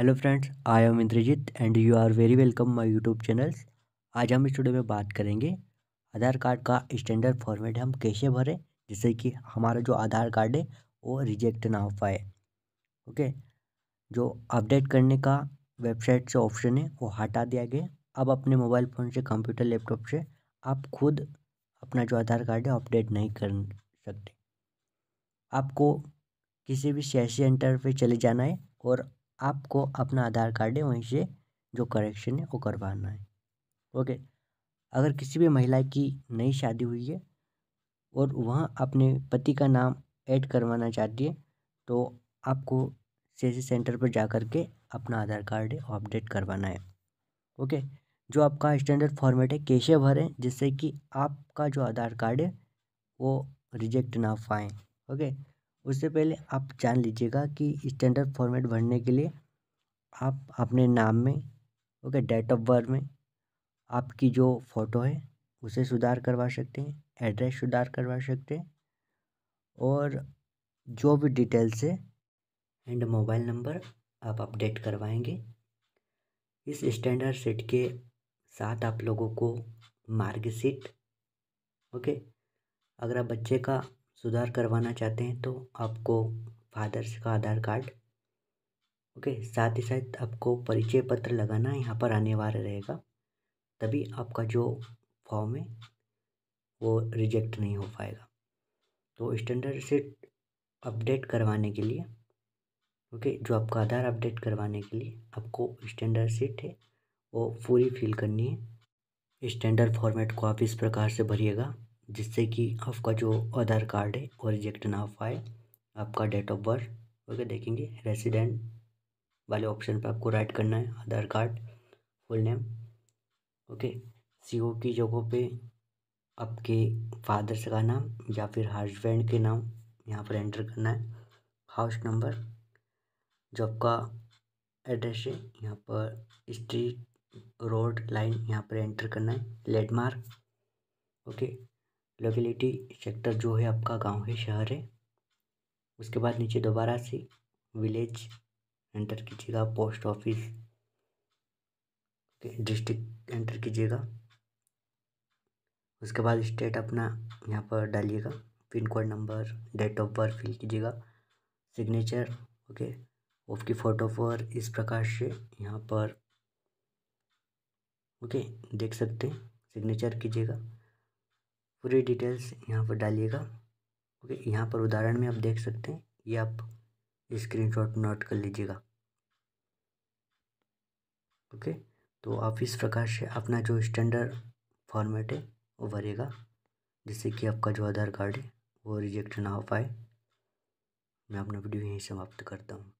hello friends I am Indrajeet and you are very welcome my YouTube channels आज हम studio में बात करेंगे आधार कार्ड का स्टैंडर्ड फॉर्मेट हम कैसे भरें जिससे कि हमारा जो आधार कार्ड है वो रिजेक्ट ना हो पाए ओके जो अपडेट करने का वेबसाइट से ऑप्शन है वो हटा दिया गया अब अपने मोबाइल फ़ोन से कंप्यूटर लैपटॉप से आप खुद अपना जो आधार कार्ड है अपडेट नहीं कर सकते आपको किसी भी सियासी सेंटर पर चले जाना है और आपको अपना आधार कार्ड है वहीं से जो करेक्शन है वो करवाना है ओके अगर किसी भी महिला की नई शादी हुई है और वहाँ अपने पति का नाम ऐड करवाना चाहती है तो आपको सी सेंटर पर जा कर के अपना आधार कार्ड है अपडेट करवाना है ओके जो आपका स्टैंडर्ड फॉर्मेट है कैसे भरें जिससे कि आपका जो आधार कार्ड है वो रिजेक्ट ना पाएँ ओके उससे पहले आप जान लीजिएगा कि स्टैंडर्ड फॉर्मेट भरने के लिए आप अपने नाम में ओके डेट ऑफ बर्थ में आपकी जो फ़ोटो है उसे सुधार करवा सकते हैं एड्रेस सुधार करवा सकते हैं और जो भी डिटेल्स है एंड मोबाइल नंबर आप अपडेट करवाएंगे इस स्टैंडर्ड सेट के साथ आप लोगों को मार्गशीट ओके अगर आप बच्चे का सुधार करवाना चाहते हैं तो आपको फादर्स का आधार कार्ड ओके साथ ही साथ आपको परिचय पत्र लगाना यहाँ पर अनिवार्य रहेगा तभी आपका जो फॉर्म है वो रिजेक्ट नहीं हो पाएगा तो स्टैंडर्ड से अपडेट करवाने के लिए ओके जो आपका आधार अपडेट करवाने के लिए आपको स्टैंडर्ड सीट है वो पूरी फिल करनी है स्टैंडर्ड फॉर्मेट को आप इस प्रकार से भरिएगा जिससे कि आपका जो आधार कार्ड है वो रिजेक्ट ना हो पाए आपका डेट ऑफ बर्थ ओके देखेंगे रेसिडेंट वाले ऑप्शन पर आपको राइट करना है Aadhaar card full name okay C O जगहों पे आपके फादर्स का नाम या फिर हस्बैंड के नाम यहाँ पर एंटर करना है हाउस नंबर जो आपका एड्रेस है यहाँ पर स्ट्रीट रोड लाइन यहाँ पर एंटर करना है लैंडमार्क ओके लोकेलिटी सेक्टर जो है आपका गांव है शहर है उसके बाद नीचे दोबारा से विलेज एंटर कीजिएगा पोस्ट ऑफिस डिस्ट्रिक्ट एंटर कीजिएगा उसके बाद स्टेट अपना यहाँ पर डालिएगा pin code number date of birth fill कीजिएगा सिग्नेचर ओके उसकी फ़ोटो पर इस प्रकार से यहाँ पर ओके देख सकते हैं सिग्नेचर कीजिएगा पूरी डिटेल्स यहाँ पर डालिएगा ओके यहाँ पर उदाहरण में आप देख सकते हैं ये आप स्क्रीन शॉट नोट कर लीजिएगा ओके तो आप इस प्रकार से अपना जो स्टैंडर्ड फॉर्मेट है वो भरेगा जिससे कि आपका जो आधार कार्ड है वो रिजेक्ट ना हो पाए मैं अपना वीडियो यहीं समाप्त करता हूँ